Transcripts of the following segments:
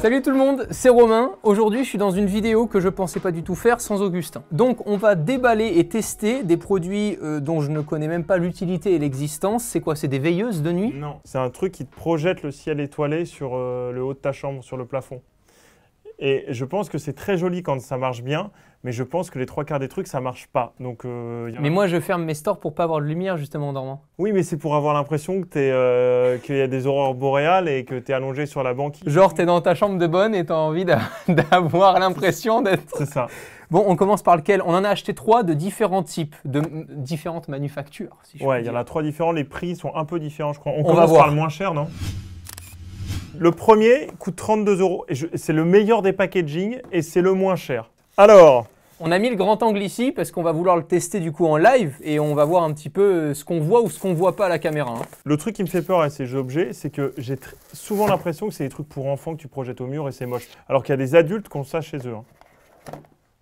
Salut tout le monde, c'est Romain. Aujourd'hui, je suis dans une vidéo que je pensais pas du tout faire sans Augustin. Donc, on va déballer et tester des produits euh, dont je ne connais même pas l'utilité et l'existence. C'est quoi C'est des veilleuses de nuit Non, c'est un truc qui te projette le ciel étoilé sur euh, le haut de ta chambre, sur le plafond. Et je pense que c'est très joli quand ça marche bien, mais je pense que les trois quarts des trucs, ça marche pas. Donc, euh, Mais moi, je ferme mes stores pour pas avoir de lumière, justement, en dormant. Oui, mais c'est pour avoir l'impression euh, qu'il y a des aurores boréales et que tu es allongé sur la banquise. Genre, tu es dans ta chambre de bonne et tu as envie d'avoir l'impression d'être... C'est ça. Bon, on commence par lequel On en a acheté trois de différents types, de différentes manufactures. Si je ouais, il y en a trois différents. Les prix sont un peu différents, je crois. On, commence va voir. par le moins cher, non le premier coûte 32 euros. Et c'est le meilleur des packagings et c'est le moins cher. Alors. On a mis le grand angle ici parce qu'on va vouloir le tester du coup en live et on va voir un petit peu euh, ce qu'on voit ou ce qu'on voit pas à la caméra. Hein. Le truc qui me fait peur à ces objets, c'est que j'ai souvent l'impression que c'est des trucs pour enfants que tu projettes au mur et c'est moche. Alors qu'il y a des adultes qui ont ça chez eux. Hein.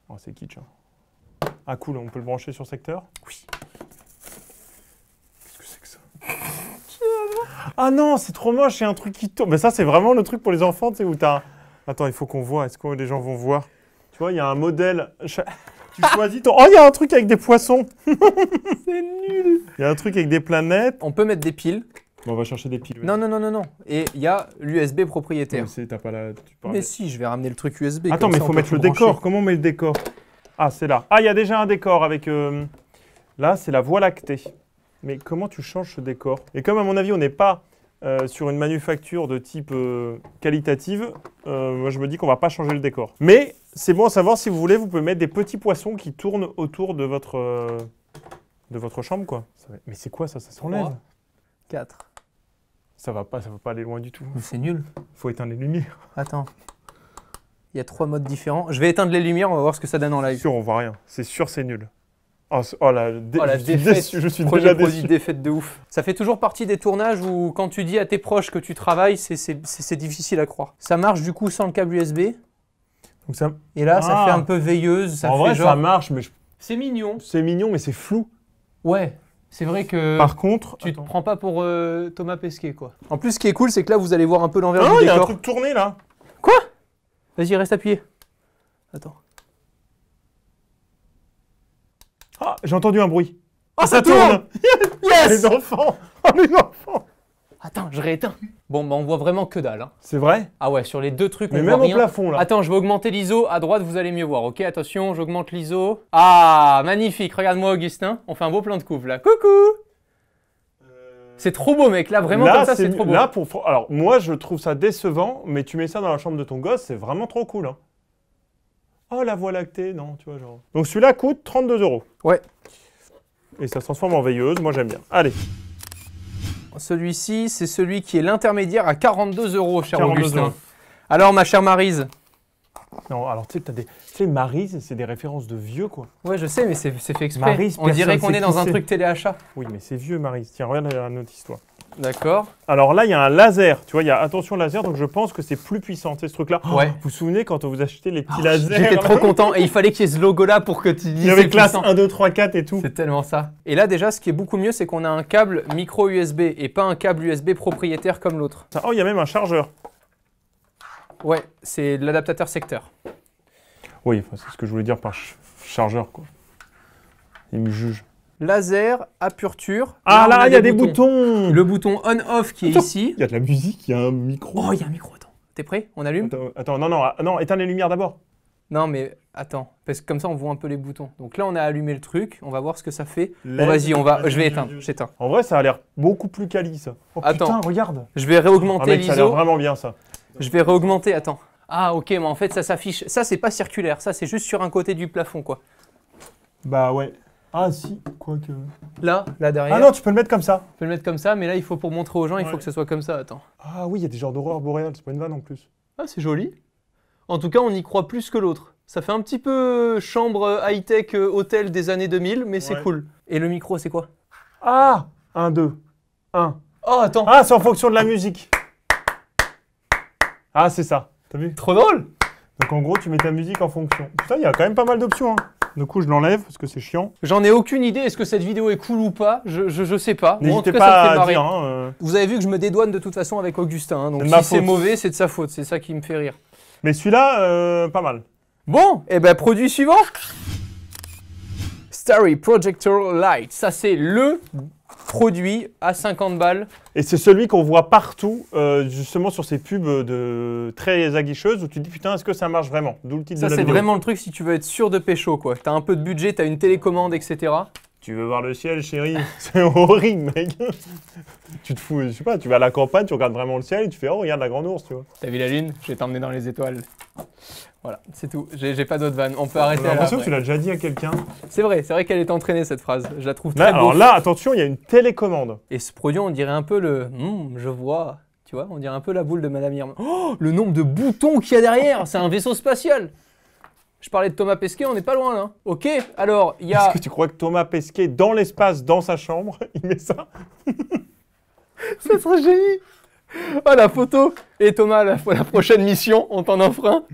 Oh, c'est kitsch. Hein. Ah cool, on peut le brancher sur secteur Oui. Ah non, c'est trop moche, il un truc qui tourne. Mais ça, c'est vraiment le truc pour les enfants, tu sais, où t'as. Attends, il faut qu'on voit. Est-ce que les gens vont voir Tu vois, il y a un modèle. Tu choisis ton... Oh, il y a un truc avec des poissons C'est nul Il y a un truc avec des planètes. On peut mettre des piles. on va chercher des piles. Non, non, non, non, non. Et il y a l'USB propriétaire. Mais, pas Mais si, je vais ramener le truc USB. Attends, mais il faut mettre le décor. Comment on met le décor Ah, c'est là. Ah, il y a déjà un décor avec... Euh, là, c'est la Voie lactée mais comment tu changes ce décor Et comme à mon avis, on n'est pas euh, sur une manufacture de type euh, qualitative, euh, moi je me dis qu'on va pas changer le décor. Mais c'est bon à savoir, si vous voulez, vous pouvez mettre des petits poissons qui tournent autour de votre, de votre chambre. quoi. Mais c'est quoi ça Ça s'enlève 4. Ça va pas, ça va pas aller loin du tout. C'est nul. Faut éteindre les lumières. Attends. Il y a trois modes différents. Je vais éteindre les lumières, on va voir ce que ça donne en live. sûr, on voit rien. C'est sûr, c'est nul. Oh, oh, oh, la, je, défaite, suis déçu, je suis déjà défaite de ouf. Ça fait toujours partie des tournages où quand tu dis à tes proches que tu travailles, c'est difficile à croire. Ça marche du coup sans le câble USB. Donc ça... Et là, ça ah. fait un peu veilleuse. Ça en vrai, ça marche, mais je... c'est mignon. C'est mignon, mais c'est flou. Ouais. C'est vrai que. Par contre. Tu te prends pas pour euh, Thomas Pesquet, quoi. En plus, ce qui est cool, c'est que là, vous allez voir un peu l'envers du décor. Non, il y a un truc tourné là. Quoi Vas-y, reste appuyé. Attends. J'ai entendu un bruit. Oh, ça, tourne, Yes Les enfants Oh, les enfants Attends, je rééteins. Bon, bah on voit vraiment que dalle. Hein. C'est vrai Ah ouais, sur les deux trucs, Mais on même voit rien. au plafond, là. Attends, je vais augmenter l'ISO. À droite, vous allez mieux voir, ok Attention, j'augmente l'ISO. Ah, magnifique Regarde-moi, Augustin. On fait un beau plan de couve là. Coucou euh, c'est trop beau, mec. Là, vraiment, comme ça, c'est trop beau. Là, pour... Alors, moi, je trouve ça décevant, mais tu mets ça dans la chambre de ton gosse, c'est vraiment trop cool. Hein. Oh, la voie lactée, non, tu vois, genre. Donc celui-là coûte 32 euros. Ouais. Et ça se transforme en veilleuse, moi j'aime bien. Allez. Celui-ci, c'est celui qui est l'intermédiaire à 42 euros, cher Augustin. Alors, ma chère Marise Non, alors tu sais des. Tu Marise, c'est des références de vieux, quoi. Ouais, je sais, mais c'est fait exprès. on dirait qu'on est dans un truc téléachat. Oui, mais c'est vieux, Marise. Tiens, regarde la, notre histoire. D'accord. Alors là, il y a un laser. Tu vois, il y a attention laser, donc je pense que c'est plus puissant, c'est ce truc-là. Oh, vous vous souvenez quand on vous achetait les petits ah, lasers J'étais trop content et il fallait qu'il y ait ce logo-là pour que tu dises. Il y avait classe 1, 2, 3, 4 et tout. C'est tellement ça. Et là, déjà, ce qui est beaucoup mieux, c'est qu'on a un câble micro USB et pas un câble USB propriétaire comme l'autre. Ah, oh, il y a même un chargeur. Ouais, c'est l'adaptateur secteur. Oui, c'est ce que je voulais dire par chargeur, quoi. Il me juge laser, aperture. Ah là, il y a des boutons Le bouton on-off qui est ici. Il y a de la musique, il y a un micro. Oh, il y a un micro, attends. T'es prêt On allume attends, non, non, ah, non, éteins les lumières d'abord. Non, mais attends, parce que comme ça, on voit un peu les boutons. Donc là, on a allumé le truc, on va voir ce que ça fait. vas-y, on va, je vais éteindre, j'éteins. En vrai, ça a l'air beaucoup plus quali, ça. Oh, attends, putain, regarde Je vais réaugmenter ah, l'ISO. Ça a l'air vraiment bien, ça. Je vais réaugmenter, attends. Ah, ok, mais en fait, ça s'affiche. Ça, c'est pas circulaire, ça, c'est juste sur un côté du plafond, quoi. Bah ouais. Ah si, quoique. Là, là derrière. Ah non, tu peux le mettre comme ça. Tu peux le mettre comme ça, mais là, il faut pour montrer aux gens, il faut que ce soit comme ça. Attends. Ah oui, il y a des genres d'horreur boréale, c'est pas une vanne en plus. Ah, c'est joli. En tout cas, on y croit plus que l'autre. Ça fait un petit peu chambre high-tech euh, hôtel des années 2000, mais c'est cool. Et le micro, c'est quoi Ah Un, deux. Un. Oh, attends. Ah, c'est en fonction de la musique. Ah, c'est ça. T'as vu Trop drôle Donc en gros, tu mets ta musique en fonction. Putain, il y a quand même pas mal d'options. Hein. Du coup, je l'enlève parce que c'est chiant. J'en ai aucune idée. Est-ce que cette vidéo est cool ou pas je, je, je, sais pas. N'hésitez pas à dire. Hein, euh. Vous avez vu que je me dédouane de toute façon avec Augustin. Hein, donc si c'est mauvais, c'est de sa faute. C'est ça qui me fait rire. Mais celui-là, euh, pas mal. Bon, et eh ben produit suivant. Starry Projector Light. Ça, c'est le produit à 50 balles. Et c'est celui qu'on voit partout, euh, justement, sur ces pubs de très aguicheuses, où tu te dis putain, est-ce que ça marche vraiment D'où ça, c'est vraiment le truc si tu veux être sûr de pécho, quoi. as un peu de budget, as une télécommande, etc. Tu veux voir le ciel, chérie C'est horrible, mec. tu te fous, je sais pas, tu vas à la campagne, tu regardes vraiment le ciel et tu fais Oh, regarde la grande ours, tu vois. T'as vu la lune Je vais t'emmener dans les étoiles. Voilà, c'est tout. J'ai pas d'autres vannes. On peut arrêter. J'ai l'impression que tu l'as déjà dit à quelqu'un. C'est vrai, c'est vrai qu'elle est entraînée cette phrase. Je la trouve très. Là, alors là, attention, il y a une télécommande. Et ce produit, on dirait un peu le. Hum, je vois. Tu vois, on dirait un peu la boule de Madame Irma. Oh, le nombre de boutons qu'il y a derrière C'est un vaisseau spatial je parlais de Thomas Pesquet, on n'est pas loin là. Ok, alors il y a. Est-ce que tu crois que Thomas Pesquet, dans l'espace, dans sa chambre, il met ça Ça serait génial ah, la photo Et Thomas, la, prochaine mission, on t'en offre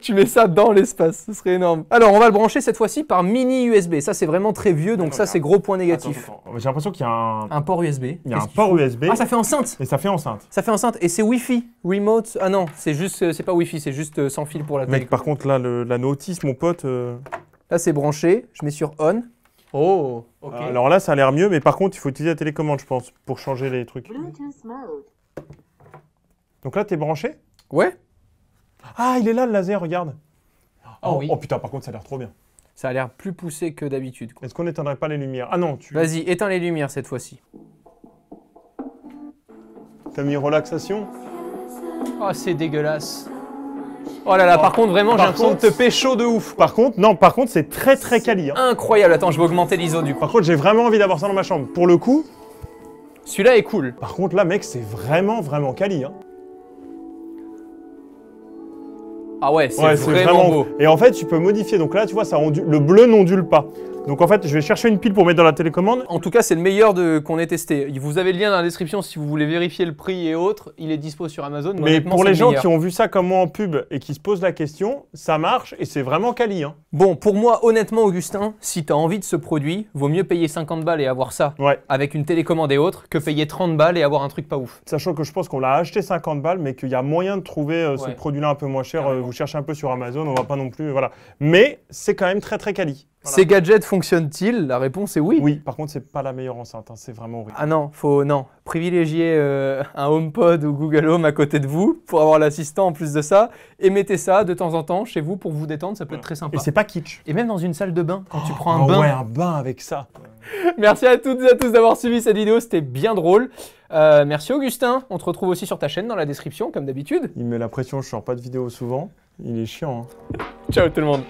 Tu mets ça dans l'espace, ce serait énorme. Alors, on va le brancher cette fois-ci par mini USB. Ça, c'est vraiment très vieux, donc ah, ça, c'est gros point négatif. J'ai l'impression qu'il y a un... Un port USB. Il y a un port USB. Ah, ça fait enceinte Et ça fait enceinte. Ça fait enceinte. Et c'est Wi-Fi, remote... Ah non, c'est juste... Euh, c'est pas Wi-Fi, c'est juste euh, sans fil pour la télé. Mec, par contre, là, la notice, mon pote... Euh. Là, c'est branché. Je mets sur on. Oh, ok. Alors là, ça a l'air mieux, mais par contre, il faut utiliser la télécommande, je pense, pour changer les trucs. Donc là, t'es branché Ouais. Ah, il est là le laser, regarde. Ah oh, oh, putain, par contre, ça a l'air trop bien. Ça a l'air plus poussé que d'habitude. Est-ce qu'on n'éteindrait pas les lumières Ah non, tu. Vas-y, éteins les lumières cette fois-ci. T'as mis relaxation Oh, c'est dégueulasse. Oh là là, oh. par contre, vraiment, j'ai l'impression de te chaud de ouf. Par contre, non, par contre, c'est très très quali. Hein. Incroyable, attends, je vais augmenter l'ISO du coup. Par contre, j'ai vraiment envie d'avoir ça dans ma chambre. Pour le coup. Celui-là est cool. Par contre, là, mec, c'est vraiment vraiment quali. Hein. Ah ouais, c'est vraiment, beau. Et en fait, tu peux modifier. Donc là, tu vois, ça ondule, le bleu n'ondule pas. Donc en fait, je vais chercher une pile pour mettre dans la télécommande. En tout cas, c'est le meilleur de qu'on ait testé. Vous avez le lien dans la description si vous voulez vérifier le prix et autres. Il est dispo sur Amazon. Mais pour les gens qui ont vu ça comme moi en pub et qui se posent la question, ça marche et c'est vraiment quali. Hein. Bon, pour moi, honnêtement, Augustin, si tu as envie de ce produit, vaut mieux payer 50 balles et avoir ça ouais. avec une télécommande et autres que payer 30 balles et avoir un truc pas ouf. Sachant que je pense qu'on l'a acheté 50 balles, mais qu'il y a moyen de trouver euh, ce produit-là un peu moins cher. Euh, vous cherchez un peu sur Amazon, on va pas non plus. Voilà. Mais c'est quand même très très quali. Ces gadgets fonctionnent-ils La réponse est oui. Oui, par contre, c'est pas la meilleure enceinte, hein, c'est vraiment horrible. Ah non, faut non, privilégiez euh, un HomePod ou Google Home à côté de vous pour avoir l'assistant en plus de ça et mettez ça de temps en temps chez vous pour vous détendre, ça peut être très sympa. Et c'est pas kitsch. Et même dans une salle de bain, quand tu oh, prends un oh bain. Ouais, un bain avec ça. merci à toutes et à tous d'avoir suivi cette vidéo, c'était bien drôle. Euh, merci Augustin, on te retrouve aussi sur ta chaîne dans la description comme d'habitude. Il met la pression, je sors pas de vidéo souvent, il est chiant. Hein. Ciao tout le monde.